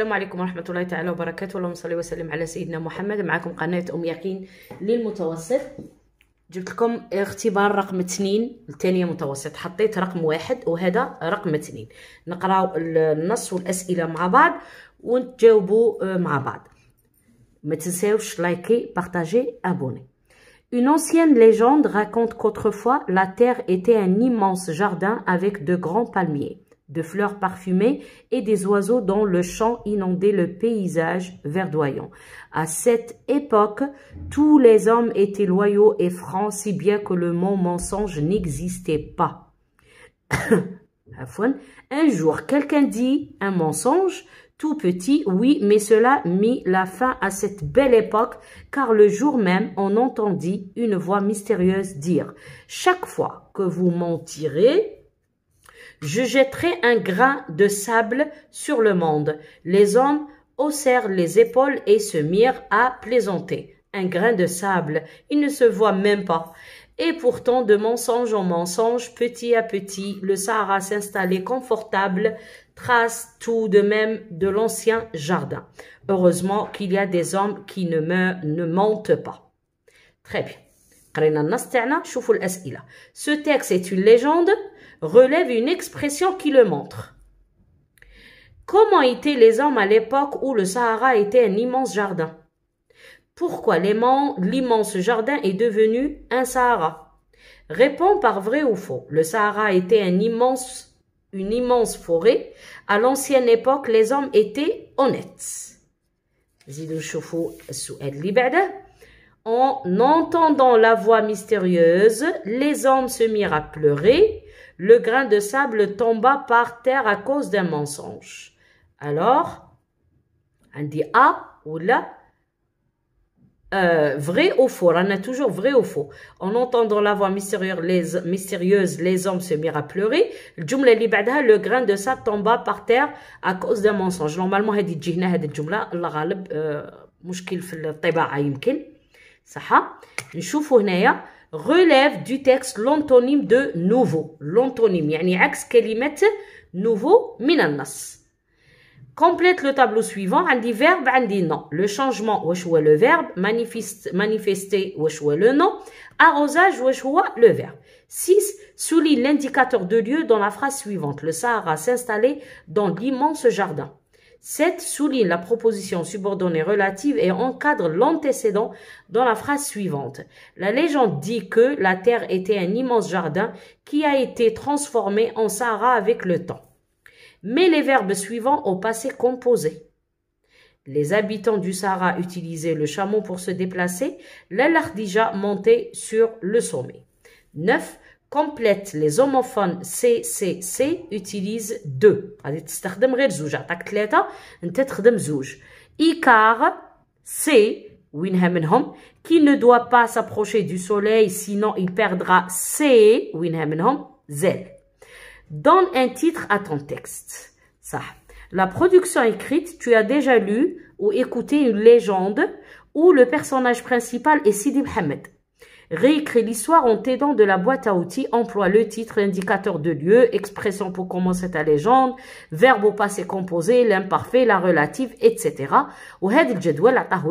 السلام عليكم ورحمة الله تعالى وبركاته اللهم صل وسلم على سيدنا محمد معكم قناة أم يقين للمتوسط جبت لكم اختبار رقم 2 الثانية متوسط حطيت رقم واحد وهذا رقم 2 نقراو النص والأسئلة مع بعض ونتجاوبوا آه، مع بعض ما تنساوش لايكي بارطاجي ابوني Une ancienne légende raconte qu'autrefois la terre était un immense jardin avec de grands palmiers. de fleurs parfumées et des oiseaux dont le chant inondait le paysage verdoyant. À cette époque, tous les hommes étaient loyaux et francs, si bien que le mot mensonge n'existait pas. Ah, un jour, quelqu'un dit un mensonge, tout petit, oui, mais cela mit la fin à cette belle époque, car le jour même, on entendit une voix mystérieuse dire « Chaque fois que vous mentirez, je jetterai un grain de sable sur le monde. Les hommes haussèrent les épaules et se mirent à plaisanter. Un grain de sable, il ne se voit même pas. Et pourtant, de mensonge en mensonge, petit à petit, le Sahara s'installait confortable, trace tout de même de l'ancien jardin. Heureusement qu'il y a des hommes qui ne, ne mentent pas. Très bien. Ce texte est une légende relève une expression qui le montre. Comment étaient les hommes à l'époque où le Sahara était un immense jardin Pourquoi l'immense jardin est devenu un Sahara Réponds par vrai ou faux. Le Sahara était un immense, une immense forêt. À l'ancienne époque, les hommes étaient honnêtes. En entendant la voix mystérieuse, les hommes se mirent à pleurer le grain de sable tomba par terre à cause d'un mensonge. Alors, on dit ah ou là, euh, vrai ou faux, on a toujours vrai ou faux. En entendant la voix mystérieuse, les, les hommes se mirent à pleurer. le grain de sable tomba par terre à cause d'un mensonge. Normalement, هذه dit la euh, relève du texte l'antonyme de nouveau. L'antonyme, يعني عكس كلمة nouveau من Complète le tableau suivant, عندي verbe, عندي nom. Le changement, واش le verbe, manifeste, manifester, واش le nom, arrosage, واش le verbe. 6. Souligne l'indicateur de lieu dans la phrase suivante. Le Sahara s'installait dans l'immense jardin. 7 souligne la proposition subordonnée relative et encadre l'antécédent dans la phrase suivante. La légende dit que la terre était un immense jardin qui a été transformé en Sahara avec le temps. Mais les verbes suivants au passé composé. Les habitants du Sahara utilisaient le chameau pour se déplacer, l'Alardija montait sur le sommet. 9 complète les homophones C utilise deux icar تستخدم غير زوج عطاك qui ne doit pas s'approcher du soleil sinon il perdra C وينها Z donne un titre à ton texte Ça. la production écrite tu as déjà lu ou écouté une légende où le personnage principal est Sidi Mohamed réécrit l'histoire en t'aidant de la boîte à outils, emploie le titre, indicateur de lieu, expression pour commencer ta légende, verbe au passé composé, l'imparfait, la relative, etc. وهذا الجدول عطاه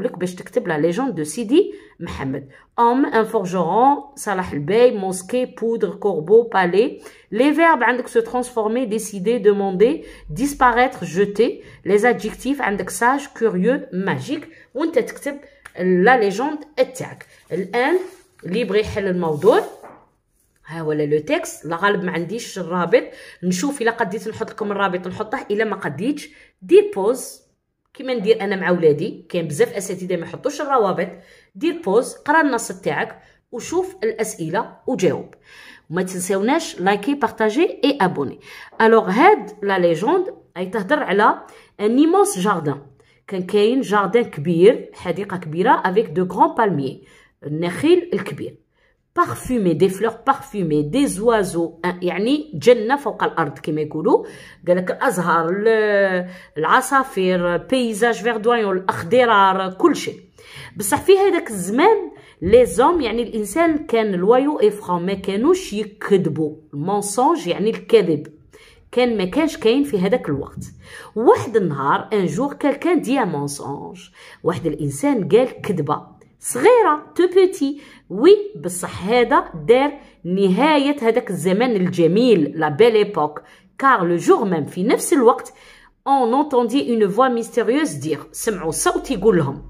que la légende de Sidi Mohamed. Homme, un forgeron, Salah bey mosquée, poudre, corbeau, palais. Les verbes عندك se transformer, décider, demander, disparaître, jeter. Les adjectifs عندك sage, curieux, magique. tu écris la légende تاعك. اللي يبغي يحل الموضوع ها هو لو تيكست لا غالب ما عنديش الرابط نشوف الا قديت نحط لكم الرابط نحطه الا ما قديتش دير بوز كيما ندير انا مع ولادي كاين بزاف اساتذه ما يحطوش الروابط دير بوز قرا النص تاعك وشوف الاسئله وجاوب وما تنساوناش لايكي بارطاجي اي ابوني الوغ هاد لا ليجوند اي تهضر على ان ايمونس جاردان كان كاين جاردان كبير حديقه كبيره افيك دو غران بالمي النخيل الكبير بارفومي دي فلوغ بارفومي دي زوازو يعني جنه فوق الارض كما يقولوا قال لك الازهار العصافير بيزاج فيردوايون الاخضرار كل شيء بصح في هذاك الزمان لي زوم يعني الانسان كان لويو اي فرون ما كانوش يكذبوا المونسونج يعني الكذب كان ما كانش كاين في هذاك الوقت واحد النهار ان جور كالكان دي مونسونج واحد الانسان قال كذبه S'ghéra, tout petit. Oui, b'sahéda, der, n'y haïat, zemen il gemil, la belle époque. Car le jour même, fi neufs le wokt, on entendit une voix mystérieuse dire, s'm'ou sauti goulom.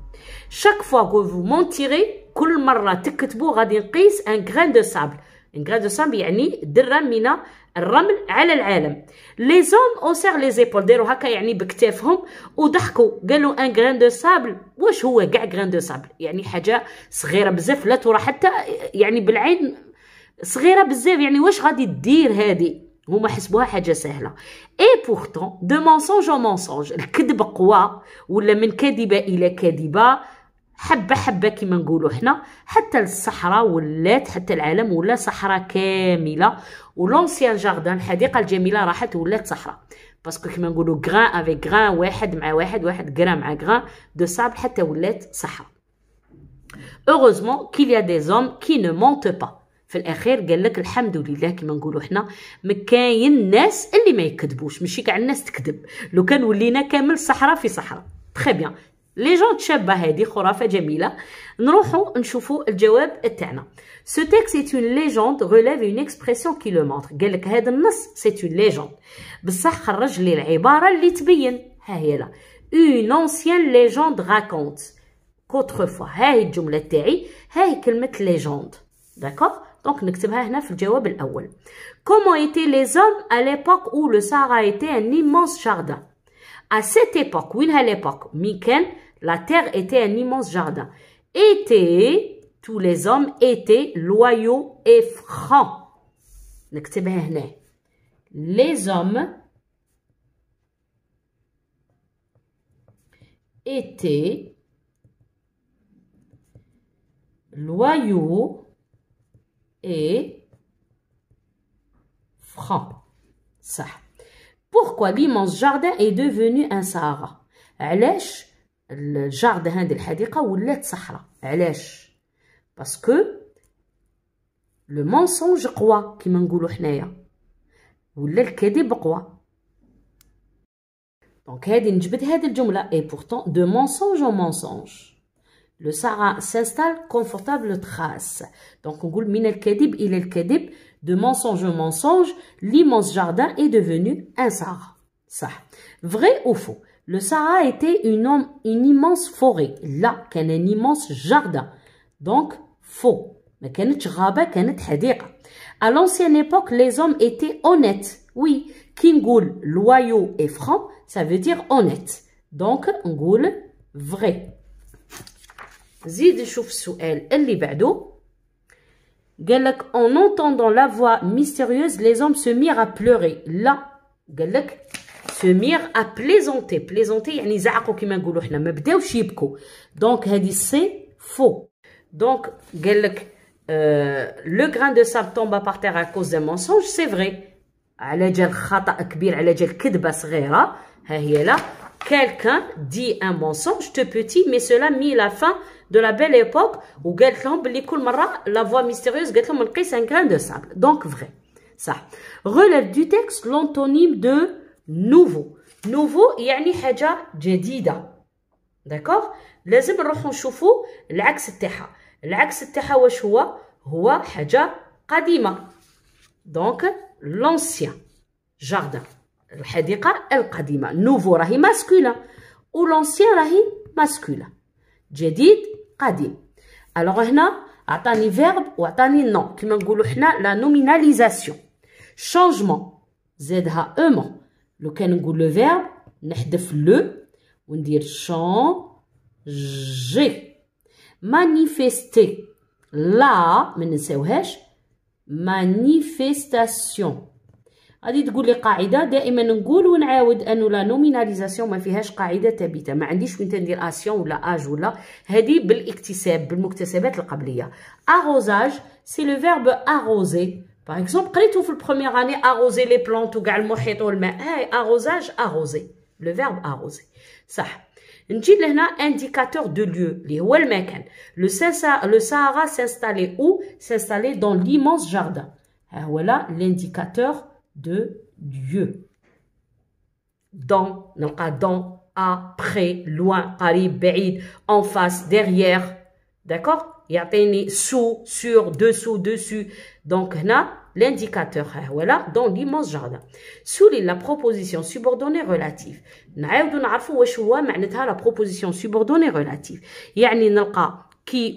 Chaque fois que vous mentirez, koul marra tikketbou radin kis, un grain de sable. انغرادوسام يعني درة من الرمل على العالم لي زوم اوسيغ لي زيبول داروا هكا يعني بكتافهم وضحكوا قالوا ان غران دو سابل واش هو كاع غران دو سابل يعني حاجه صغيره بزاف لا ترى حتى يعني بالعين صغيره بزاف يعني واش غادي دير هذه هما حسبوها حاجه سهله اي بورتون دو مونسونج او مونسونج الكذب قوى ولا من كذبه الى كذبه حبه حبه كما نقولوا حنا حتى الصحراء ولات حتى العالم ولا صحراء كامله ولونسيان جاردان الحديقه الجميله راحت ولات صحراء باسكو كما نقولوا غران افي غران واحد مع واحد واحد غران مع غران دو صعب حتى ولات صحراء اوغوزمون كيل دي زوم كي نو با في الاخير قال لك الحمد لله كما نقولوا حنا ما كاين الناس اللي ما يكذبوش ماشي كاع الناس تكذب لو كان ولينا كامل صحراء في صحراء تري بيان Légende Chabahadi chora fait jemila, nous avons une choufou le Jeuab etena. Ce texte est une légende, relève une expression qui le montre. Galkehad nass, c'est une légende. Besarraj le libara litbiyen, heylah. Une ancienne légende raconte. Qu'autrefois heyl jumleti, heyl quelque légende. D'accord? Donc nous écrivons heyl là, le Jeuab le Comment étaient les hommes à l'époque où le Sahara était un immense jardin? À cette époque, oui, heyl époque, miquen. La terre était un immense jardin. Étaient, tous les hommes étaient loyaux et francs. Les hommes étaient loyaux et francs. Ça. Pourquoi l'immense jardin est devenu un Sahara Alèche le jardin de la Hadiqa est Sahara. Parce que le mensonge est qui Le Kadib est Donc, nous avons dit que pourtant de mensonge en mensonge. Le Sahara s'installe confortable trace Donc, nous dit Kadib De mensonge en mensonge, l'immense jardin est devenu un Sahara. Vrai ou faux le Sahara était une, immense forêt. Là, a un immense jardin. Donc, faux. Mais À l'ancienne époque, les hommes étaient honnêtes. Oui, kingoul, loyaux et francs, ça veut dire honnête. Donc, ngoul, vrai. Zid Chouf sou El Libado. قالك en entendant la voix mystérieuse les hommes se mirent à pleurer là mire à plaisanter, plaisanter, il y a des qui dit, Donc, c'est faux. Donc, euh, le grain de sable tombe par terre à cause d'un mensonge, c'est vrai. Quelqu'un dit un mensonge, te petit, mais cela mit la fin de la belle époque où la voix mystérieuse, c'est un grain de sable. Donc, vrai. Ça. Relève du texte l'antonyme de Nouveau. Nouveau, il y a un peu de jadida. D'accord? Nous allons voir l'axe de la terre. L'axe de la terre, c'est un Donc, l'ancien jardin. Le jadida, c'est Nouveau, il masculin. Ou l'ancien, il masculin. Jedid c'est Alors, il y un verbe ou un nom qui est la nominalisation. Changement. Zedha, un لو كان نقول لو فيرب نحذف لو وندير شون جي مانيفيستي لا ما ننساوهاش مانيفيستاسيون غادي تقول لي قاعده دائما نقول ونعاود انو لا نوميناليزاسيون ما فيهاش قاعده ثابته ما عنديش وين تندير اسيون ولا اج ولا هذه بالاكتساب بالمكتسبات القبليه اروزاج سي لو فيرب اروزي Par exemple, quand قريتو le première année arroser les plantes ou le eh, arrosage arroser le verbe arroser ça avons un indicateur de lieu les le Sahara s'installer où s'installer dans l'immense jardin eh, voilà l'indicateur de lieu dans dans après loin قريب en face derrière D'accord Il y a peine sous, sur, dessous, dessus. Donc, là, l'indicateur, hein, voilà, dans l'immense jardin. Souligne la proposition subordonnée relative. Nous avons واش هو معناتها la proposition subordonnée relative. يعني نلقى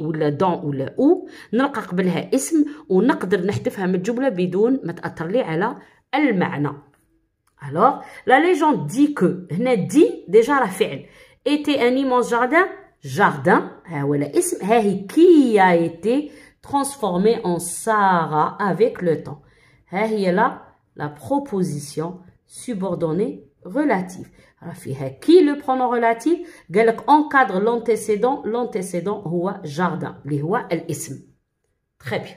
ou ولا ou la ou نلقى قبلها اسم ونقدر نحذفها من الجمله بدون ما تاثر لي على المعنى alors la légende dit que هنا dit déjà la فعل était un immense jardin jardin, ah, qui a été transformé en Sahara avec le temps. est là la proposition subordonnée relative. Qui le pronom relatif encadre l'antécédent, l'antécédent roi jardin, li Très bien.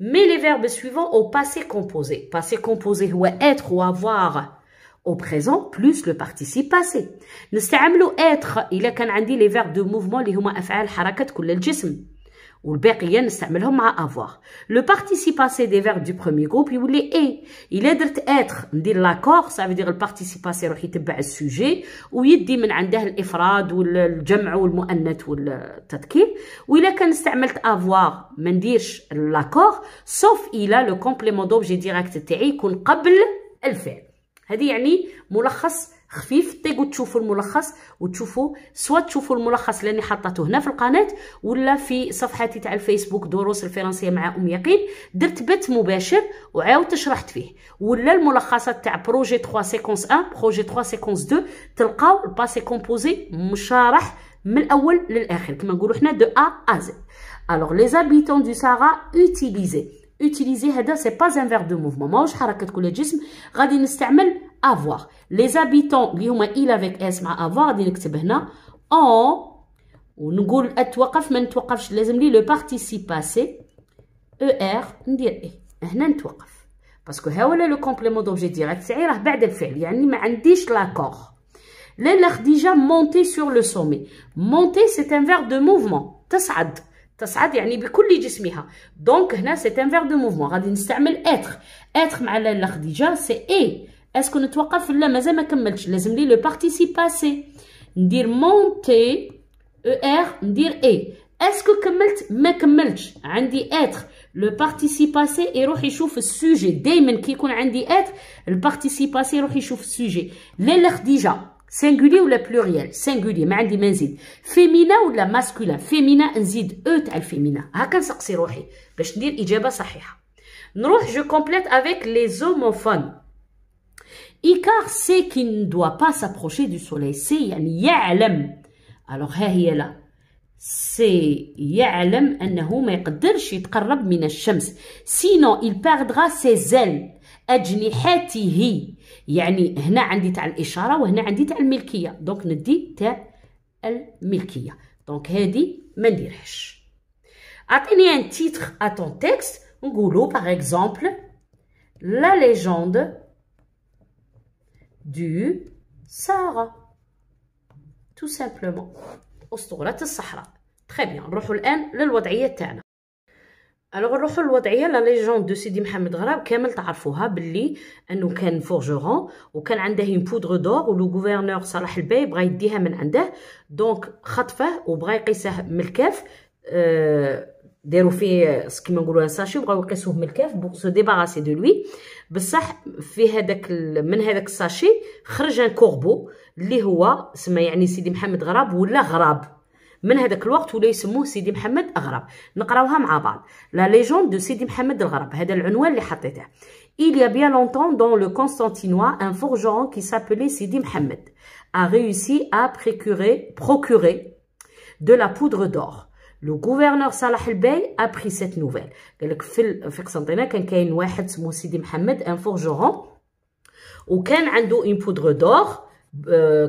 Mais les verbes suivants au passé composé. Passé composé ou être ou avoir au présent plus le participe passé. Nous utilisons être إلا كان عندي les verbes de mouvement اللي هما أفعال حركة كل الجسم والباقية نستعملهم مع avoir. Le participe passé des verbes du premier groupe يولي est. إلا درت être dit l'accord ça veut dire le participe passé est le le sujet, il dit ou ou ou يتبع السوجي ou le عنده Ou il والمؤنث والتذكير وإلا كان استعملت avoir ما نديرش l'accord sauf a le complément d'objet direct تاعي يكون قبل fait. هذه يعني ملخص خفيف تيقوا طيب، تشوفوا الملخص وتشوفوا سواء تشوفوا الملخص اللي حطته هنا في القناه ولا في صفحتي تاع الفيسبوك دروس الفرنسيه مع ام يقين درت بث مباشر وعاودت شرحت فيه ولا الملخصات تاع بروجي 3 سيكونس 1 بروجي 3 سيكونس 2 تلقاو الباسي كومبوزي مشارح من الاول للاخر كما نقولوا حنا دو ا ا زد الوغ لي زابيتون دو سارا utiliser utiliser هذا c'est pas un verbe de mouvement avoir les habitants اللي هما il avec s مع avoir غادي نكتب هنا en ونقول اتوقف ما participe passé er ندير هنا نتوقف باسكو لو كومبليمون راه بعد الفعل يعني ما عنديش لاكور لا sur le sommet monter c'est un verbe de mouvement تصعد تصعد يعني بكل جسمها دونك هنا سي ان فيغ دو موفمون غادي نستعمل اتر اتر مع لاله خديجه سي اي اسكو نتوقف لا مازال ما كملتش لازم لي لو بارتيسيب باسي ندير مونتي او ار ندير اي اسكو كملت ما كملتش عندي اتر لو بارتيسيب باسي يروح يشوف السوجي دائما كيكون عندي اتر البارتيسيب باسي يروح يشوف السوجي لاله خديجه Singulier ou le pluriel Singulier, mais on diminutif. dit Féminin ou le masculin Féminin, on dit « eut » à « féminin ». C'est comme ça que c'est bien, pour dire l'exemple correct. Je complète avec les homophones. Icar, sait qu'il ne doit pas s'approcher du soleil, c'est-à-dire qu'il sait. Alors, c'est là. Il sait qu'il ne peut pas s'approcher du soleil, sinon il perdra ses ailes. أجنحته يعني هنا عندي تاع الإشارة وهنا عندي تاع الملكية دونك ندي تاع الملكية دونك هادي ما نديرهاش أعطيني ان ا أتون تيكست نقولو باغ إكزومبل لا ليجوند دو سارة تو سامبلومون أسطورة الصحراء تخي بيان نروحو الآن للوضعية تاعنا الوغ نروحو للوضعيه لا ليجوند دو سيدي محمد غراب كامل تعرفوها باللي انه كان و وكان عنده اون بودغ دور ولو غوفرنور صلاح الباي بغا يديها من عنده دونك خطفه وبغا يقيسه من الكاف أه دارو فيه كيما نقولو ان ساشي بغاو يقيسوه من الكاف بوغ سو ديباغاسي دو لوي بصح في هذاك من هذاك الساشي خرج ان كوربو اللي هو سما يعني سيدي محمد غراب ولا غراب La légende de il y a bien longtemps dans le constantinois un forgeron qui s'appelait sidi Mohamed a réussi à procurer, de la poudre d'or le gouverneur salah el bey a pris cette nouvelle un forgeron une poudre d'or euh,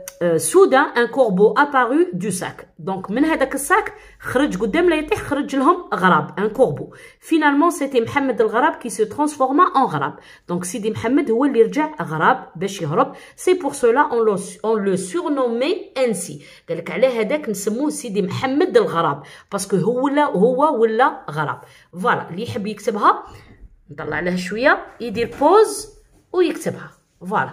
سوده ان كوربو ابارو دو ساك دونك من هذاك الساك خرج قدام لا يطيح خرج لهم غراب ان كوربو فينالمون سيتي محمد الغراب كي سو ترانسفورما ان غراب دونك سيدي محمد هو اللي رجع غراب باش يهرب سي بور سولا اون اون لو سورنومي انسي قالك على هذاك نسموه سيدي محمد الغراب باسكو هو ولا هو ولا غراب فوالا اللي يحب يكتبها نطلع لها شويه يدير بوز ويكتبها فوالا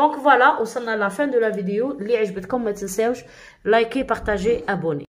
Donc voilà, on s'en à la fin de la vidéo. Les aïchbetkom, mettez-le, likez, partagez, abonnez.